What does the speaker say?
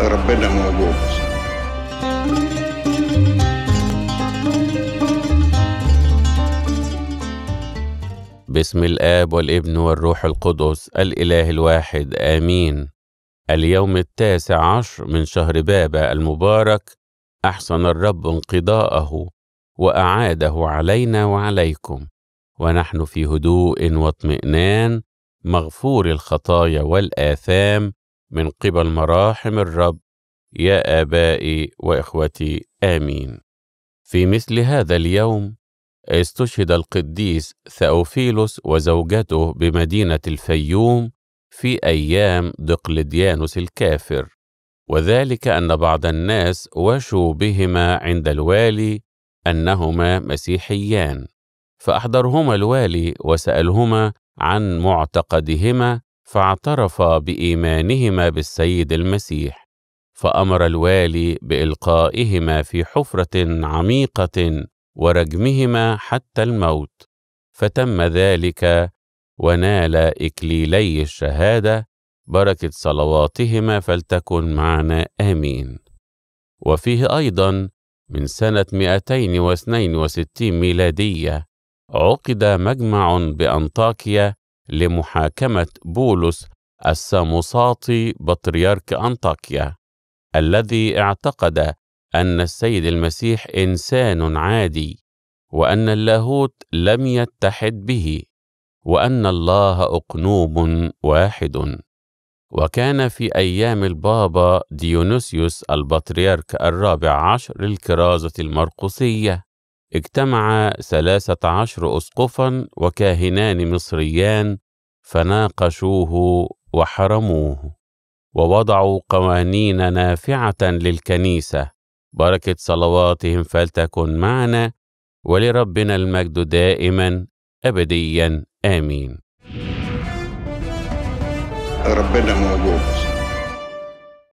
ربنا موجود باسم الاب والابن والروح القدس الاله الواحد امين اليوم التاسع عشر من شهر بابا المبارك احسن الرب انقضاءه واعاده علينا وعليكم ونحن في هدوء واطمئنان مغفور الخطايا والآثام من قبل مراحم الرب يا آبائي وإخوتي آمين. في مثل هذا اليوم استشهد القديس ثأوفيلوس وزوجته بمدينة الفيوم في أيام دقلديانوس الكافر، وذلك أن بعض الناس وشوا بهما عند الوالي أنهما مسيحيان، فأحضرهما الوالي وسألهما عن معتقدهما فاعترفا بايمانهما بالسيد المسيح فامر الوالي بالقائهما في حفره عميقه ورجمهما حتى الموت فتم ذلك ونال اكليلي الشهاده بركه صلواتهما فلتكن معنا امين وفيه ايضا من سنه 262 ميلاديه عقد مجمع بأنطاكيا لمحاكمة بولس الساموساطي بطريرك أنطاكيا الذي اعتقد أن السيد المسيح إنسان عادي وأن اللاهوت لم يتحد به وأن الله أقنوم واحد وكان في أيام البابا ديونوسيوس البطريرك الرابع عشر للكرازة المرقسية اجتمع ثلاثة عشر أسقفا وكاهنان مصريان فناقشوه وحرموه ووضعوا قوانين نافعة للكنيسة بركة صلواتهم فلتكن معنا ولربنا المجد دائما أبديا آمين ربنا موجود